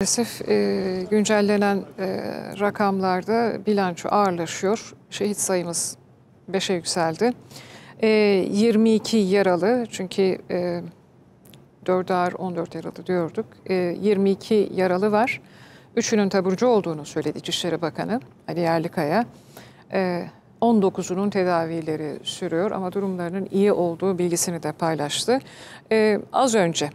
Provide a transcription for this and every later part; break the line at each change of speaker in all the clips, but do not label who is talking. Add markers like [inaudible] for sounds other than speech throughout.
Maalesef e, güncellenen e, rakamlarda bilanço ağırlaşıyor. Şehit sayımız 5'e yükseldi. E, 22 yaralı çünkü e, 4 ağır 14 yaralı diyorduk. E, 22 yaralı var. Üçünün taburcu olduğunu söyledi İçişleri Bakanı Ali Yerlikaya. E, 19'unun tedavileri sürüyor ama durumlarının iyi olduğu bilgisini de paylaştı. E, az önce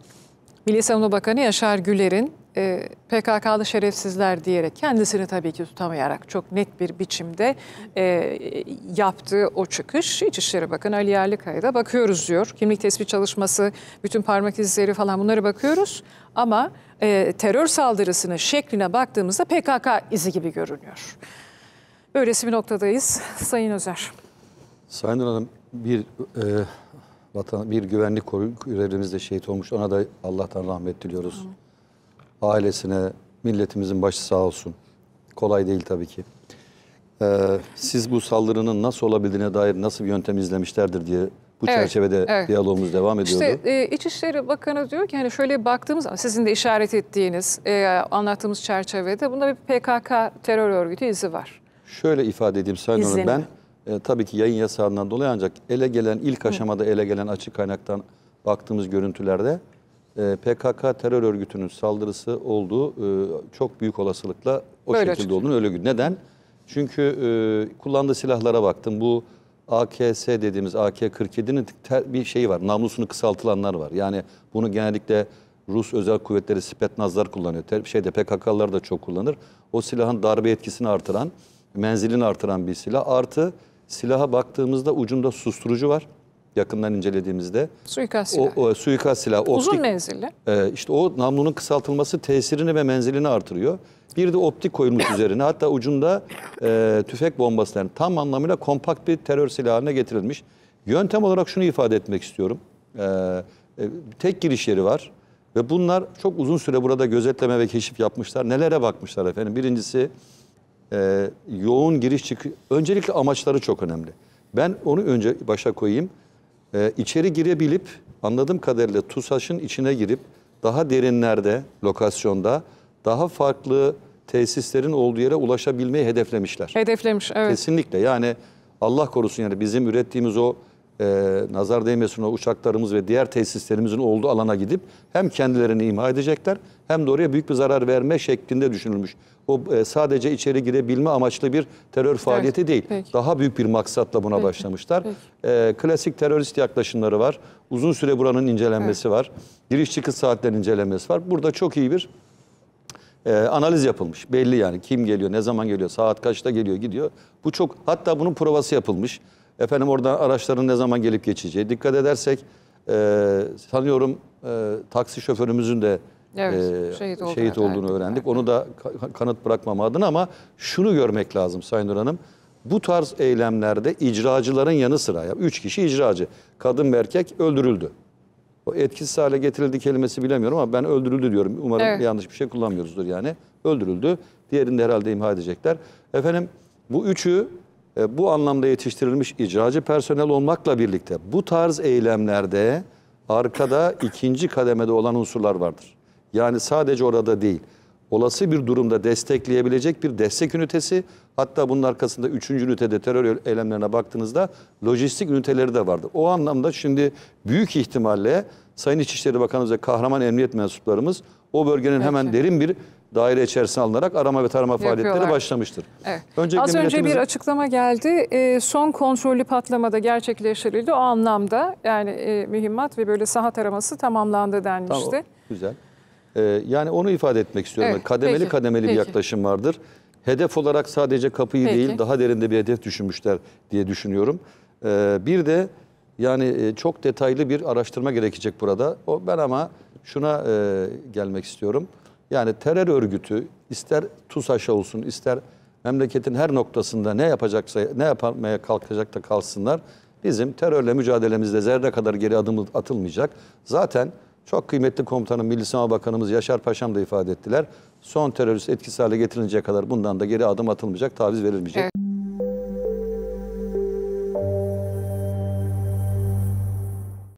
Milli Savunma Bakanı Yaşar Güler'in e, PKK'lı şerefsizler diyerek kendisini tabii ki tutamayarak çok net bir biçimde e, yaptığı o çıkış İçişleri bakın Ali Yerlikaya'da bakıyoruz diyor. Kimlik tespit çalışması, bütün parmak izleri falan bunları bakıyoruz ama e, terör saldırısının şekline baktığımızda PKK izi gibi görünüyor. Böylesi bir noktadayız Sayın Özer.
Sayın Hanım bir e, vatan, bir güvenlik görevimizde şehit olmuş ona da Allah'tan rahmet diliyoruz. Tamam ailesine, milletimizin başı sağ olsun. Kolay değil tabii ki. Ee, siz bu saldırının nasıl olabildiğine dair nasıl bir yöntem izlemişlerdir diye bu evet, çerçevede evet. diyalogumuz devam ediyordu. İşte
e, İçişleri Bakanı diyor ki hani şöyle baktığımız zaman sizin de işaret ettiğiniz, e, anlattığımız çerçevede bunda bir PKK terör örgütü izi var.
Şöyle ifade edeyim Sayın Hanım ben e, tabii ki yayın yasağından dolayı ancak ele gelen ilk aşamada Hı. ele gelen açık kaynaktan baktığımız görüntülerde e, PKK terör örgütünün saldırısı olduğu e, çok büyük olasılıkla o Böyle şekilde olduğunu öyle gün. Neden? Çünkü e, kullandığı silahlara baktım. Bu AKS dediğimiz AK-47'nin bir şeyi var. Namlusunu kısaltılanlar var. Yani bunu genellikle Rus özel kuvvetleri Spetnazlar kullanıyor. Şeyde PKK'lar da çok kullanır. O silahın darbe etkisini artıran, menzilini artıran bir silah. Artı silaha baktığımızda ucunda susturucu var yakından incelediğimizde
suikast silahı.
O, o suikast silahı optik, uzun menzilli. E, işte o namlunun kısaltılması tesirini ve menzilini artırıyor. Bir de optik koyulmuş [coughs] üzerine hatta ucunda e, tüfek bombası yani tam anlamıyla kompakt bir terör silahı haline getirilmiş. Yöntem olarak şunu ifade etmek istiyorum. E, e, tek giriş yeri var ve bunlar çok uzun süre burada gözetleme ve keşif yapmışlar. Nelere bakmışlar efendim? Birincisi e, yoğun giriş çıkış. Öncelikle amaçları çok önemli. Ben onu önce başa koyayım e, içeri girebilip anladığım kadarıyla TUSAŞ'ın içine girip daha derinlerde, lokasyonda daha farklı tesislerin olduğu yere ulaşabilmeyi hedeflemişler.
Hedeflemiş, evet.
Kesinlikle yani Allah korusun yani bizim ürettiğimiz o e, nazar değmesine uçaklarımız ve diğer tesislerimizin olduğu alana gidip hem kendilerini imha edecekler hem de oraya büyük bir zarar verme şeklinde düşünülmüş. O e, sadece içeri girebilme amaçlı bir terör faaliyeti evet, değil. Peki. Daha büyük bir maksatla buna peki, başlamışlar. Peki. E, klasik terörist yaklaşımları var. Uzun süre buranın incelenmesi evet. var. Giriş çıkış saatlerinin incelenmesi var. Burada çok iyi bir e, analiz yapılmış. Belli yani kim geliyor, ne zaman geliyor, saat kaçta geliyor, gidiyor. Bu çok hatta bunun provası yapılmış. Efendim orada araçların ne zaman gelip geçeceği. Dikkat edersek e, sanıyorum e, taksi şoförümüzün de Evet, e, şehit, olduğunu, şehit olduğunu öğrendik. öğrendik. Onu da kanıt bırakmama adına ama şunu görmek lazım Sayın Nur Hanım. Bu tarz eylemlerde icracıların yanı sıra, ya üç kişi icracı, kadın ve erkek öldürüldü. O etkisiz hale getirildi kelimesi bilemiyorum ama ben öldürüldü diyorum. Umarım evet. yanlış bir şey kullanmıyoruzdur yani. Öldürüldü. Diğerini de herhalde imha edecekler. Efendim bu üçü e, bu anlamda yetiştirilmiş icracı personel olmakla birlikte bu tarz eylemlerde arkada ikinci kademede olan unsurlar vardır. Yani sadece orada değil olası bir durumda destekleyebilecek bir destek ünitesi. Hatta bunun arkasında 3. ünitede terör eylemlerine baktığınızda lojistik üniteleri de vardı. O anlamda şimdi büyük ihtimalle Sayın İçişleri Bakanımız ve kahraman emniyet mensuplarımız o bölgenin Peki. hemen derin bir daire içerisine alınarak arama ve tarama Yapıyorlar. faaliyetleri başlamıştır. Evet. Öncelikle Az önce bir
açıklama geldi. E, son kontrollü patlamada gerçekleştirildi. O anlamda yani e, mühimmat ve böyle saha taraması tamamlandı denmişti. Tamam,
güzel. Ee, yani onu ifade etmek istiyorum. Evet, kademeli peki, kademeli peki. bir yaklaşım vardır. Hedef olarak sadece kapıyı peki. değil daha derinde bir hedef düşünmüşler diye düşünüyorum. Ee, bir de yani e, çok detaylı bir araştırma gerekecek burada. O ben ama şuna e, gelmek istiyorum. Yani terör örgütü ister TUSAŞ'a olsun ister memleketin her noktasında ne yapacaksa ne yapmaya kalkacak da kalsınlar. Bizim terörle mücadelemizde zerre kadar geri adım atılmayacak. Zaten çok kıymetli komutanım, Milli Savunma Bakanımız Yaşar Paşam da ifade ettiler. Son terörist etkisiz hale getirinceye kadar bundan da geri adım atılmayacak, taviz verilmeyecek. Evet.